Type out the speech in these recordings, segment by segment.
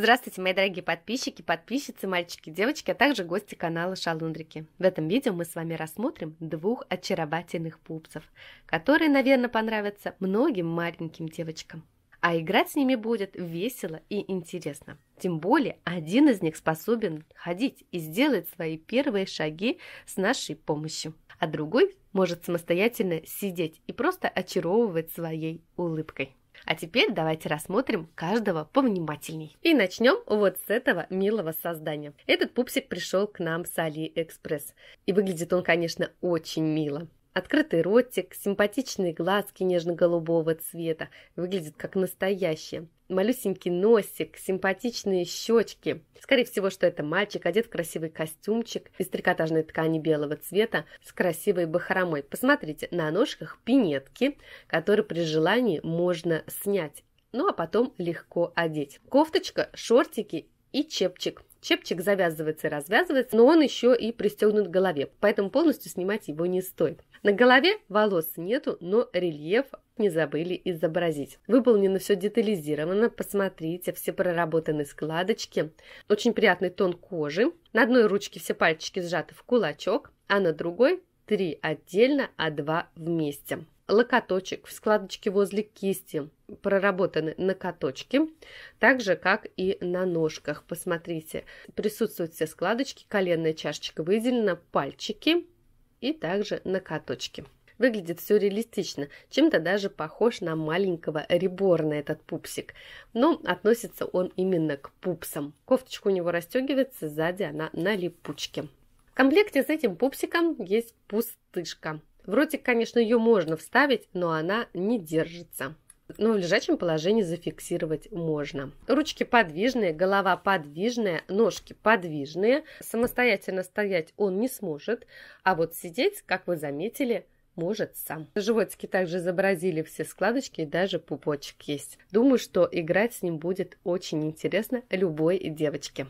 Здравствуйте, мои дорогие подписчики, подписчицы, мальчики, девочки, а также гости канала Шалундрики. В этом видео мы с вами рассмотрим двух очаровательных пупсов, которые, наверное, понравятся многим маленьким девочкам. А играть с ними будет весело и интересно. Тем более, один из них способен ходить и сделать свои первые шаги с нашей помощью, а другой может самостоятельно сидеть и просто очаровывать своей улыбкой. А теперь давайте рассмотрим каждого повнимательней. И начнем вот с этого милого создания. Этот пупсик пришел к нам с AliExpress, И выглядит он, конечно, очень мило. Открытый ротик, симпатичные глазки нежно-голубого цвета. Выглядит как настоящие малюсенький носик, симпатичные щечки. Скорее всего, что это мальчик, одет в красивый костюмчик из трикотажной ткани белого цвета с красивой бахромой. Посмотрите, на ножках пинетки, которые при желании можно снять, ну а потом легко одеть. Кофточка, шортики и чепчик. Чепчик завязывается и развязывается, но он еще и пристегнут к голове, поэтому полностью снимать его не стоит. На голове волос нету, но рельеф не забыли изобразить. Выполнено все детализировано, посмотрите, все проработаны складочки, очень приятный тон кожи. На одной ручке все пальчики сжаты в кулачок, а на другой три отдельно, а два вместе локоточек в складочке возле кисти проработаны на каточке, так же, как и на ножках. Посмотрите, присутствуют все складочки, коленная чашечка выделена, пальчики и также на каточке. Выглядит все реалистично, чем-то даже похож на маленького реборна этот пупсик. Но относится он именно к пупсам. Кофточка у него расстегивается, сзади она на липучке. В комплекте с этим пупсиком есть пустышка. В ротик, конечно, ее можно вставить, но она не держится. Но в лежачем положении зафиксировать можно. Ручки подвижные, голова подвижная, ножки подвижные. Самостоятельно стоять он не сможет, а вот сидеть, как вы заметили, может сам. На животике также изобразили все складочки и даже пупочек есть. Думаю, что играть с ним будет очень интересно любой девочке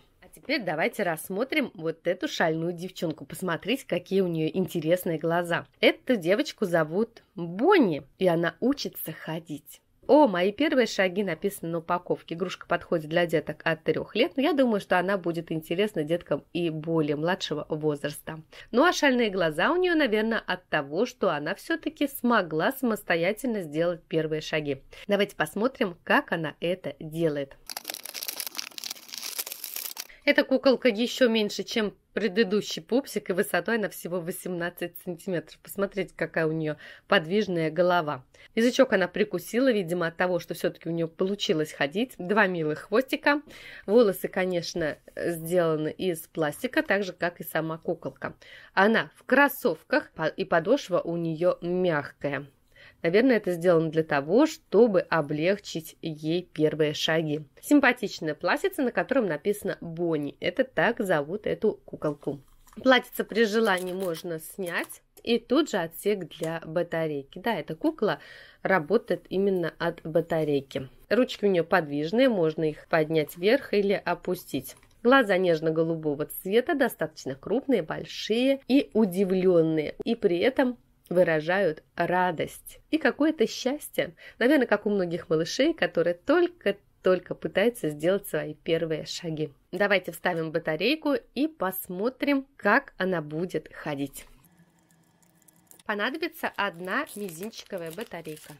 теперь давайте рассмотрим вот эту шальную девчонку. Посмотрите, какие у нее интересные глаза. Эту девочку зовут Бонни, и она учится ходить. О, мои первые шаги написаны на упаковке. Игрушка подходит для деток от трех лет, но ну, я думаю, что она будет интересна деткам и более младшего возраста. Ну а шальные глаза у нее, наверное, от того, что она все-таки смогла самостоятельно сделать первые шаги. Давайте посмотрим, как она это делает. Эта куколка еще меньше, чем предыдущий пупсик, и высотой она всего 18 сантиметров. Посмотрите, какая у нее подвижная голова. Язычок она прикусила, видимо, от того, что все-таки у нее получилось ходить. Два милых хвостика. Волосы, конечно, сделаны из пластика, так же, как и сама куколка. Она в кроссовках, и подошва у нее мягкая. Наверное, это сделано для того, чтобы облегчить ей первые шаги. Симпатичная платьице, на котором написано «Бонни». Это так зовут эту куколку. Платьице при желании можно снять. И тут же отсек для батарейки. Да, эта кукла работает именно от батарейки. Ручки у нее подвижные, можно их поднять вверх или опустить. Глаза нежно-голубого цвета, достаточно крупные, большие и удивленные. И при этом выражают радость и какое-то счастье, наверное, как у многих малышей, которые только-только пытаются сделать свои первые шаги. Давайте вставим батарейку и посмотрим, как она будет ходить. Понадобится одна мизинчиковая батарейка.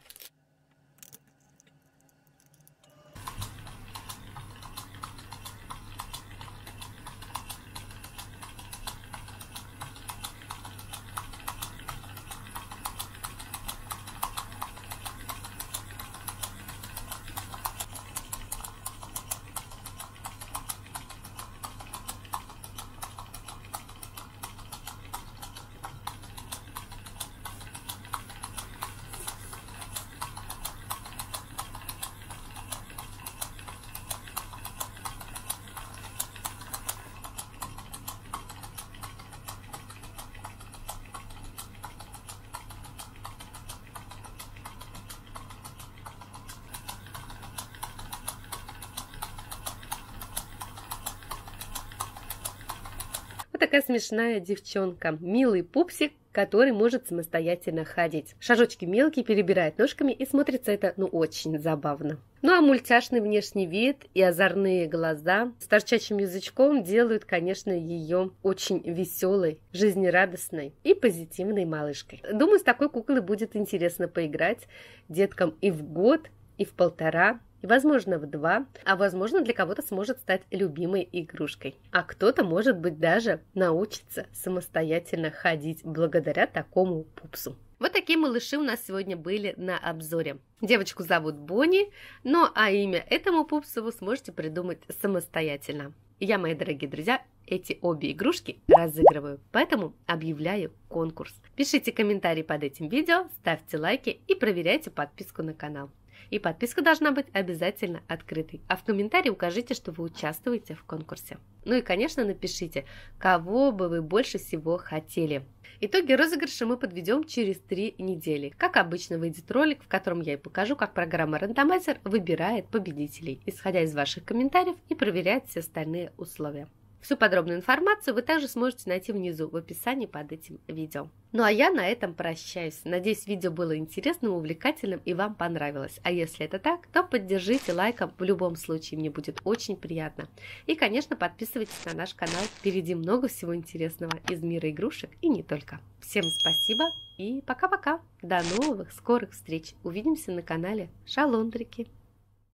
такая смешная девчонка, милый пупсик, который может самостоятельно ходить. Шажочки мелкие, перебирает ножками и смотрится это, ну, очень забавно. Ну а мультяшный внешний вид и озорные глаза с торчащим язычком делают, конечно, ее очень веселой, жизнерадостной и позитивной малышкой. Думаю, с такой куклой будет интересно поиграть деткам и в год, и в полтора, возможно, в два, а, возможно, для кого-то сможет стать любимой игрушкой. А кто-то, может быть, даже научится самостоятельно ходить благодаря такому пупсу. Вот такие малыши у нас сегодня были на обзоре. Девочку зовут Бонни, но а имя этому пупсу вы сможете придумать самостоятельно. Я, мои дорогие друзья, эти обе игрушки разыгрываю, поэтому объявляю конкурс. Пишите комментарии под этим видео, ставьте лайки и проверяйте подписку на канал. И подписка должна быть обязательно открытой. А в комментарии укажите, что вы участвуете в конкурсе. Ну и, конечно, напишите, кого бы вы больше всего хотели. Итоги розыгрыша мы подведем через три недели. Как обычно, выйдет ролик, в котором я и покажу, как программа Рандомайзер выбирает победителей, исходя из ваших комментариев и проверяет все остальные условия. Всю подробную информацию вы также сможете найти внизу в описании под этим видео. Ну а я на этом прощаюсь. Надеюсь, видео было интересным, увлекательным и вам понравилось. А если это так, то поддержите лайком, в любом случае мне будет очень приятно. И, конечно, подписывайтесь на наш канал, впереди много всего интересного из мира игрушек и не только. Всем спасибо и пока-пока! До новых скорых встреч! Увидимся на канале Шалондрики!